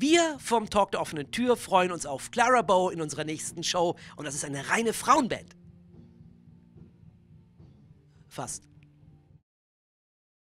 Wir vom Talk der offenen Tür freuen uns auf Clara Bow in unserer nächsten Show und das ist eine reine Frauenband. Fast.